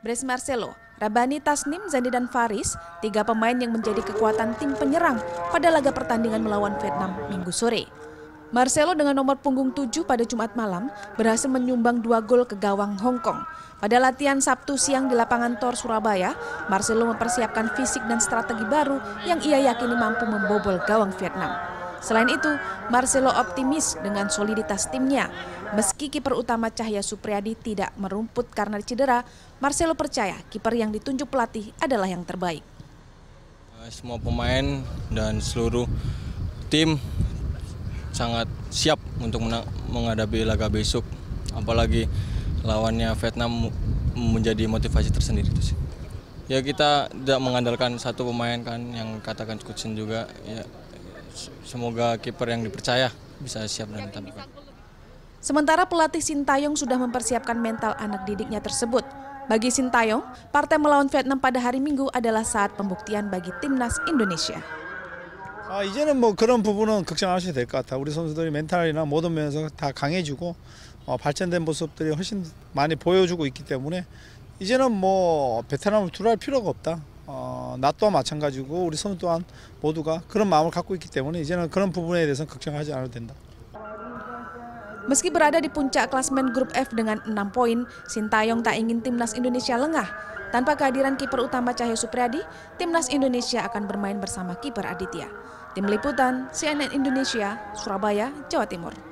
Bres Marcelo, Rabani Tasnim, Zandi dan Faris, tiga pemain yang menjadi kekuatan tim penyerang pada laga pertandingan melawan Vietnam minggu sore. Marcelo dengan nomor punggung 7 pada Jumat malam berhasil menyumbang dua gol ke gawang Hong Kong. Pada latihan Sabtu siang di lapangan Tor Surabaya, Marcelo mempersiapkan fisik dan strategi baru yang ia yakini mampu membobol gawang Vietnam. Selain itu, Marcelo optimis dengan soliditas timnya. Meski kiper utama Cahya Supriyadi tidak merumput karena cedera, Marcelo percaya kiper yang ditunjuk pelatih adalah yang terbaik. Eh, semua pemain dan seluruh tim sangat siap untuk menghadapi laga besok. Apalagi lawannya Vietnam menjadi motivasi tersendiri itu sih. Ya kita tidak mengandalkan satu pemain kan yang katakan Kutsin juga ya semoga kiper yang dipercaya bisa siap dan tampil. Sementara pelatih Sintayong sudah mempersiapkan mental anak didiknya tersebut. Bagi Sintayong, partai melawan Vietnam pada hari Minggu adalah saat pembuktian bagi timnas Indonesia. Ah, 이제는 뭐 그런 부분은 안 하셔도 될것 같아요. 우리 선수들이 멘탈이나 모든 면에서 다 강해지고 어, 발전된 모습들이 훨씬 많이 보여주고 있기 때문에 이제는 뭐 베트남을 두려할 필요가 없다. 나 마찬가지고 우리 선수 또한 모두가 그런 마음을 갖고 있기 때문에 이제는 그런 부분에 대해서는 걱정하지 않아도 된다. Meski berada di puncak klasmen grup F dengan 6 poin, Sintayong tak ingin timnas Indonesia lengah. Tanpa kehadiran kiper utama Cahyo Supriyadi, timnas Indonesia akan bermain bersama kiper Aditya. Tim Liputan, CNN Indonesia, Surabaya, Jawa Timur.